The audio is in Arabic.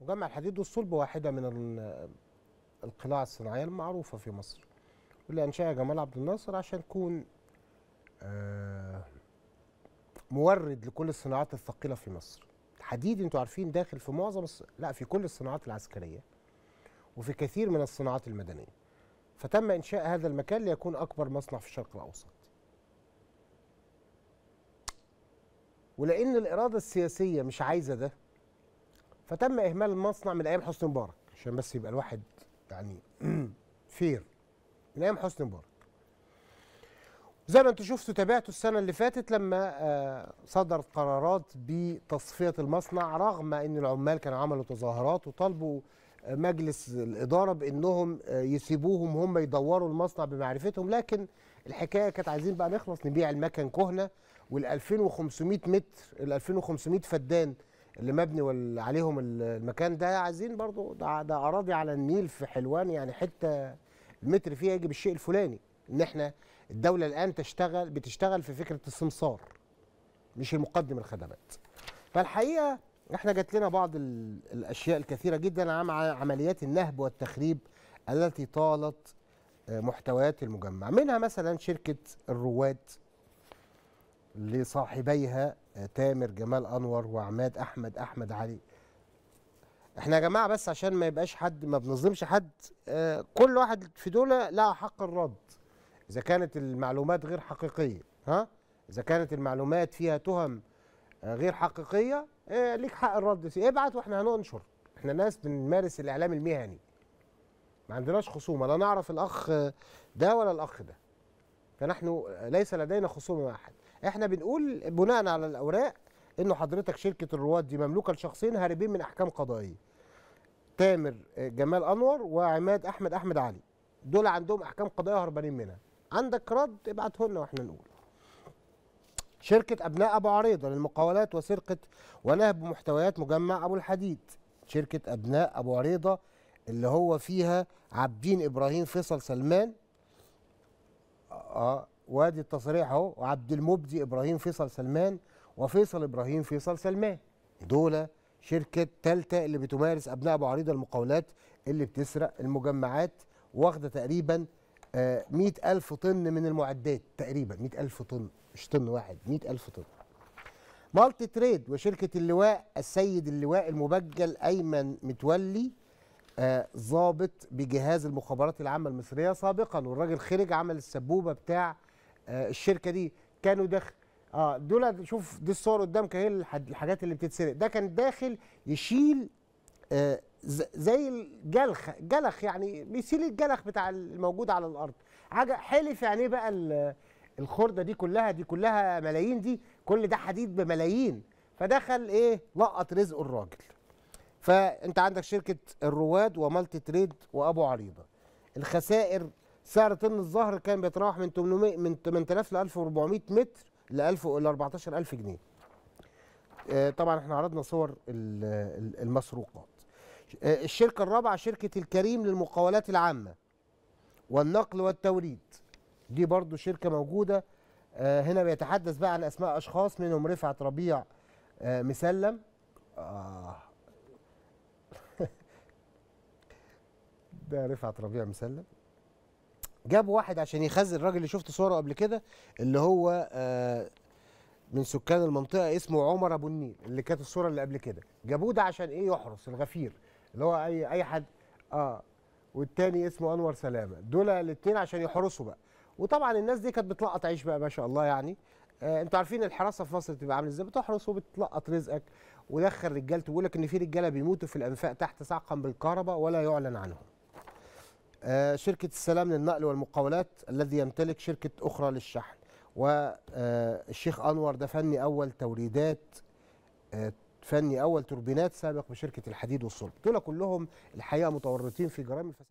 مجمع الحديد والصلب واحدة من القلاع الصناعية المعروفة في مصر واللي أنشأها جمال عبد الناصر عشان تكون آه، مورد لكل الصناعات الثقيلة في مصر الحديد انتوا عارفين داخل في معظم الص... لا في كل الصناعات العسكرية وفي كثير من الصناعات المدنية فتم إنشاء هذا المكان ليكون أكبر مصنع في الشرق الأوسط ولأن الإرادة السياسية مش عايزة ده فتم اهمال المصنع من ايام حسني مبارك عشان بس يبقى الواحد يعني فير من ايام حسني مبارك زي ما انتم شفتوا تابعتوا السنه اللي فاتت لما آه، صدرت قرارات بتصفيه المصنع رغم ان العمال كانوا عملوا تظاهرات وطالبوا آه، مجلس الاداره بانهم آه، يسيبوهم هم يدوروا المصنع بمعرفتهم لكن الحكايه كانت عايزين بقى نخلص نبيع المكن كهنه وال 2500 متر ال 2500 فدان اللي مبني عليهم المكان ده عايزين برضو ده, ده اراضي على النيل في حلوان يعني حته المتر فيها يجب الشيء الفلاني ان احنا الدوله الان تشتغل بتشتغل في فكره السمسار مش المقدم الخدمات فالحقيقه احنا جات لنا بعض الاشياء الكثيره جدا عن عمليات النهب والتخريب التي طالت آه، محتويات المجمع منها مثلا شركه الرواد لصاحبيها تامر جمال انور وعماد احمد احمد علي احنا يا جماعه بس عشان ما يبقاش حد ما بنظلمش حد آه، كل واحد في دول لها حق الرد اذا كانت المعلومات غير حقيقيه ها اذا كانت المعلومات فيها تهم آه، غير حقيقيه إيه ليك حق الرد فيه ابعت واحنا هننشر احنا ناس بنمارس الاعلام المهني ما عندناش خصومه لا نعرف الاخ ده ولا الاخ ده فنحن ليس لدينا خصومه مع احد احنا بنقول بناء على الاوراق انه حضرتك شركه الرواد دي مملوكه لشخصين هاربين من احكام قضائيه تامر آه، جمال انور وعماد احمد احمد علي دول عندهم احكام قضائيه هربانين منها عندك رد ابعته لنا واحنا نقول شركة أبناء أبو عريضة للمقاولات وسرقة ونهب محتويات مجمع أبو الحديد شركة أبناء أبو عريضة اللي هو فيها عابدين إبراهيم فيصل سلمان اه وادي التصريح اهو وعبد المبدي ابراهيم فيصل سلمان وفيصل ابراهيم فيصل سلمان دول شركه ثالثه اللي بتمارس ابناء ابو عريضه المقاولات اللي بتسرق المجمعات واخده تقريبا آه، مئة ألف طن من المعدات تقريبا مئة ألف طن مش طن واحد مئة ألف طن مالتي تريد وشركة اللواء السيد اللواء المبجل أيمن متولي ضابط بجهاز المخابرات العامه المصريه سابقا والراجل خرج عمل السبوبه بتاع آه، الشركه دي كانوا داخل اه دول شوف دي الصور قدامك اهي الحاجات اللي بتتسرق ده كان داخل يشيل آه زي الجلخ جلخ يعني بيسيل الجلخ بتاع الموجود على الارض حاجه حلف يعني ايه بقى الخرده دي كلها دي كلها ملايين دي كل ده حديد بملايين فدخل ايه لقط رزق الراجل فانت عندك شركه الرواد ومالتي تريد وابو عريضه الخسائر سعر طن الظهر كان بيتراوح من 800 من 8000 ل 1400 متر ل 1000 ل 14000 جنيه آه، طبعا احنا عرضنا صور المسروقات آه، الشركه الرابعه شركه الكريم للمقاولات العامه والنقل والتوريد دي برضو شركه موجوده آه، هنا بيتحدث بقى عن اسماء اشخاص منهم رفعت ربيع مسلم ده رفعت ربيع مسلم جابوا واحد عشان يخزن الراجل اللي شفت صوره قبل كده اللي هو آه، من سكان المنطقه اسمه عمر ابو النيل اللي كانت الصوره اللي قبل كده جابوه ده عشان ايه يحرس الغفير اللي هو اي اي حد اه والتاني اسمه انور سلامه دول الاثنين عشان يحرسوا بقى وطبعا الناس دي كانت بتلقط عيش بقى ما شاء الله يعني آه انتوا عارفين الحراسه في مصر بتبقى عامله ازاي بتحرس وبتلقط رزقك ودخل رجالته بيقول لك ان في رجاله بيموتوا في الانفاق تحت صعقا بالكهرباء ولا يعلن عنهم آه، شركة السلام للنقل والمقاولات الذي يمتلك شركة أخرى للشحن والشيخ آه، أنور ده فني أول توريدات آه، فني أول توربينات سابق بشركة الحديد والصلب دول كلهم الحقيقة متورطين في جرائم الفساد